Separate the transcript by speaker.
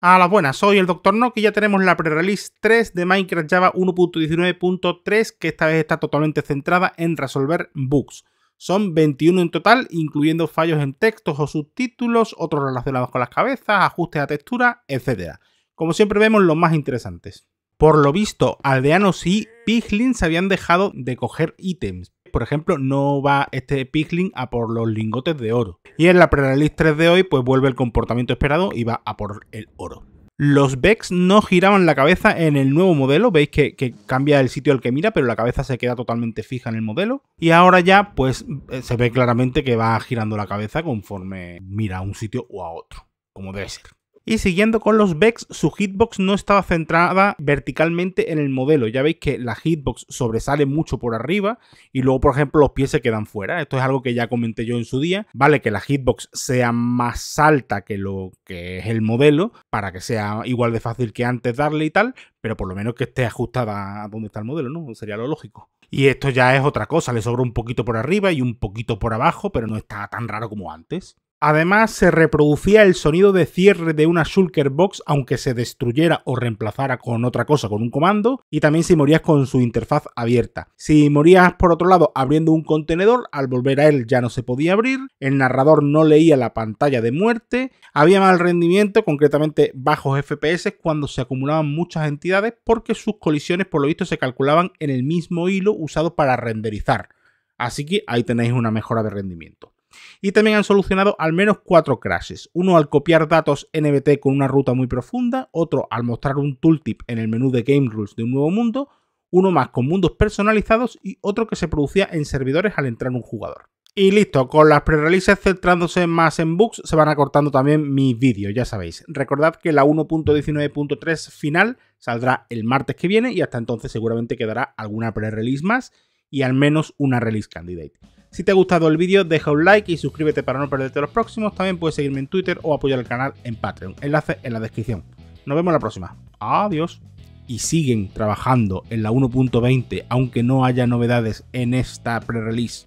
Speaker 1: A buenas, soy el Dr. Nock y ya tenemos la pre-release 3 de Minecraft Java 1.19.3 que esta vez está totalmente centrada en resolver bugs. Son 21 en total, incluyendo fallos en textos o subtítulos, otros relacionados con las cabezas, ajustes a textura, etc. Como siempre vemos los más interesantes. Por lo visto, aldeanos y piglins habían dejado de coger ítems, por ejemplo, no va este Pickling a por los lingotes de oro. Y en la pre-release 3 de hoy, pues vuelve el comportamiento esperado y va a por el oro. Los Becks no giraban la cabeza en el nuevo modelo, veis que, que, cambia el sitio al que mira, pero la cabeza se queda totalmente fija en el modelo. Y ahora ya, pues eh, se ve claramente que va girando la cabeza conforme mira a un sitio o a otro, como debe ser. Y siguiendo con los Vex, su hitbox no estaba centrada verticalmente en el modelo. Ya veis que la hitbox sobresale mucho por arriba y luego, por ejemplo, los pies se quedan fuera. Esto es algo que ya comenté yo en su día. Vale que la hitbox sea más alta que lo que es el modelo para que sea igual de fácil que antes darle y tal, pero por lo menos que esté ajustada a donde está el modelo, ¿no? Sería lo lógico. Y esto ya es otra cosa, le sobra un poquito por arriba y un poquito por abajo, pero no está tan raro como antes. Además, se reproducía el sonido de cierre de una Shulker Box aunque se destruyera o reemplazara con otra cosa, con un comando, y también si morías con su interfaz abierta. Si morías, por otro lado, abriendo un contenedor, al volver a él ya no se podía abrir, el narrador no leía la pantalla de muerte, había mal rendimiento, concretamente bajos FPS cuando se acumulaban muchas entidades porque sus colisiones por lo visto se calculaban en el mismo hilo usado para renderizar. Así que ahí tenéis una mejora de rendimiento y también han solucionado al menos cuatro crashes. Uno al copiar datos NBT con una ruta muy profunda, otro al mostrar un tooltip en el menú de Game Rules de un nuevo mundo, uno más con mundos personalizados y otro que se producía en servidores al entrar un jugador. Y listo, con las pre-releases centrándose más en bugs, se van acortando también mis vídeos, ya sabéis. Recordad que la 1.19.3 final saldrá el martes que viene y hasta entonces seguramente quedará alguna pre-release más y al menos una release candidate. Si te ha gustado el vídeo, deja un like y suscríbete para no perderte los próximos. También puedes seguirme en Twitter o apoyar el canal en Patreon. Enlace en la descripción. Nos vemos la próxima. Adiós. Y siguen trabajando en la 1.20, aunque no haya novedades en esta pre-release.